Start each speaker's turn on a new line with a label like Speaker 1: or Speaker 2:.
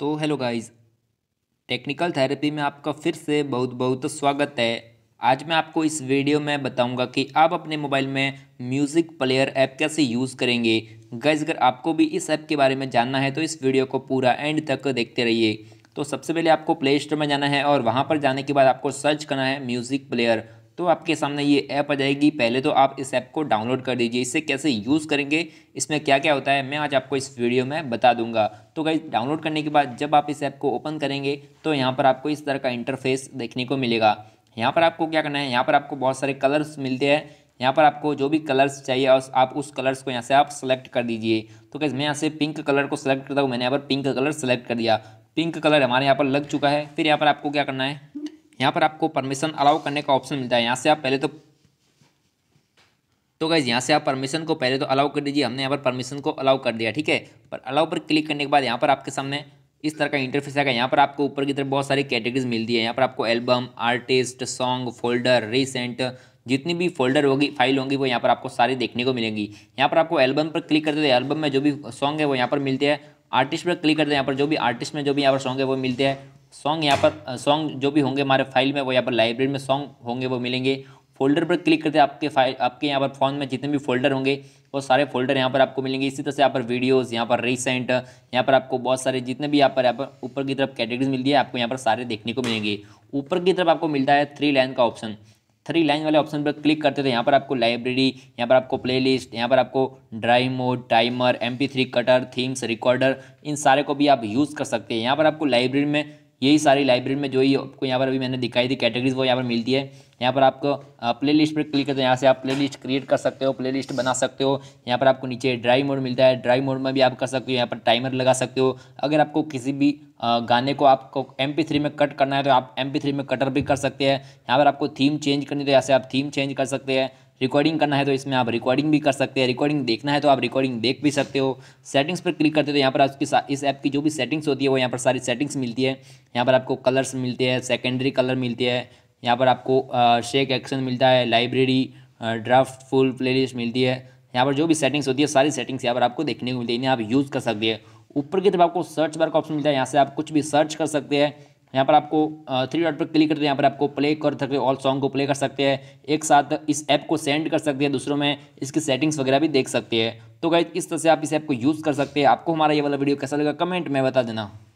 Speaker 1: तो hello guys technical therapy में आपका फिर से बहुत बहुत स्वागत है आज मैं आपको इस वीडियो में बताऊंगा कि आप अपने मोबाइल में म्यूज़िक प्लेयर ऐप कैसे यूज़ करेंगे गाइज अगर आपको भी इस ऐप के बारे में जानना है तो इस वीडियो को पूरा एंड तक देखते रहिए तो सबसे पहले आपको प्ले स्टोर में जाना है और वहाँ पर जाने के बाद आपको सर्च करना है म्यूज़िक प्लेयर तो आपके सामने ये ऐप आ जाएगी पहले तो आप इस ऐप को डाउनलोड कर दीजिए इससे कैसे यूज़ करेंगे इसमें क्या क्या होता है मैं आज आपको इस वीडियो में बता दूंगा तो गाइज डाउनलोड करने के बाद जब आप इस ऐप को ओपन करेंगे तो यहाँ पर आपको इस तरह का इंटरफेस देखने को मिलेगा यहाँ पर आपको क्या करना है यहाँ पर आपको बहुत सारे कलर्स मिलते हैं यहाँ पर आपको जो भी कलर्स चाहिए आप उस कलर्स को यहाँ से आप सेलेक्ट कर दीजिए तो कैसे मैं यहाँ से पिंक कलर को सेलेक्ट करता हूँ मैंने यहाँ पर पिंक कलर सेलेक्ट कर दिया पिंक कलर हमारे यहाँ पर लग चुका है फिर यहाँ पर आपको क्या करना है यहाँ पर आपको परमिशन अलाउ करने का ऑप्शन मिलता है यहाँ से आप पहले तो तो गाइज यहाँ से आप परमिशन को पहले तो अलाउ कर दीजिए हमने यहाँ पर परमिशन को अलाउ कर दिया ठीक है पर अलाउ पर क्लिक करने के बाद यहाँ पर आपके सामने इस तरह का इंटरफेस आएगा यहाँ पर आपको ऊपर की तरफ बहुत सारी कैटेगरीज मिलती है यहाँ पर आपको album artist song folder recent जितनी भी फोल्डर होगी फाइल होंगी वो यहाँ पर आपको सारी देखने को मिलेंगी यहाँ पर आपको एल्बम पर क्लिक करते हैं एल्बम में जो भी सॉन्ग है वो यहाँ पर मिलते हैं आर्टिस्ट पर क्लिक करते हैं यहाँ पर जो भी आर्टिस्ट में जो भी यहाँ पर सॉन्ग है वो मिलते हैं सॉन्ग यहाँ पर सॉन्ग जो भी होंगे हमारे फाइल में वो यहाँ पर लाइब्रेरी में सॉन्ग होंगे वो मिलेंगे फोल्डर पर क्लिक करते आपके फाइल आपके यहाँ पर फोन में जितने भी फोल्डर होंगे वो सारे फोल्डर यहाँ पर आपको मिलेंगे इसी तरह से यहाँ पर वीडियोज़ यहाँ पर रिसेंट यहाँ पर आपको बहुत सारे जितने भी यहाँ पर यहाँ पर ऊपर की तरफ कैटेगरीज मिलती है आपको यहाँ पर सारे देखने को मिलेंगे ऊपर की तरफ आपको मिलता है थ्री लाइन का ऑप्शन थ्री लाइन वाले ऑप्शन पर क्लिक करते तो यहाँ पर आपको लाइब्रेरी यहाँ पर आपको प्लेलिस्ट यहाँ पर आपको drive mode timer M cutter themes recorder इन सारे को भी आप यूज़ कर सकते हैं यहाँ पर आपको लाइब्रेरी में यही सारी लाइब्रेरी में जो ही आपको यहाँ पर अभी मैंने दिखाई थी कैटेगरीज वो यहाँ पर मिलती है यहाँ पर आपको प्ले लिस्ट पर क्लिक करते हैं यहाँ से आप प्ले लिस्ट क्रिएट कर सकते हो प्ले लिस्ट बना सकते हो यहाँ पर आपको नीचे ड्राई मोड मिलता है ड्राई मोड में भी आप कर सकते हो यहाँ पर टाइमर लगा सकते हो अगर आपको किसी भी गाने को आपको एम थ्री में कट करना है तो आप एम थ्री में कटर भी कर सकते हैं यहाँ पर आपको थीम चेंज करनी तो यहाँ से आप थीम चेंज कर सकते हैं रिकॉर्डिंग करना है तो इसमें आप रिकॉर्डिंग भी कर सकते हैं रिकॉर्डिंग देखना है तो आप रिकॉर्डिंग देख भी सकते हो सेटिंग्स पर क्लिक करते हो तो यहाँ पर आपकी इस ऐप की जो भी सेटिंग्स होती है वो यहाँ पर सारी सेटिंग्स मिलती है यहाँ पर आपको कलर्स मिलते हैं सेकेंडरी कलर मिलती है यहाँ पर आपको शेक एक्शन मिलता है लाइब्रेरी ड्राफ्ट फुल प्ले मिलती है यहाँ पर जो भी सेटिंग्स होती है सारी सेटिंग्स यहाँ पर आपको देखने को मिलती है इन्हें आप यूज़ कर सकते हैं ऊपर की तरफ आपको सर्च बार का ऑप्शन मिलता है यहाँ से आप कुछ भी सर्च कर सकते हैं यहाँ पर आपको थ्री डॉट पर क्लिक करते हैं यहाँ पर आपको प्ले कर सकते ऑल सॉन्ग को प्ले कर सकते हैं एक साथ इस ऐप को सेंड कर सकते हैं दूसरों में इसकी सेटिंग्स वगैरह भी देख सकते हैं तो गाइज इस तरह से आप इस ऐप को यूज़ कर सकते हैं आपको हमारा ये वाला वीडियो कैसा लगा कमेंट में बता देना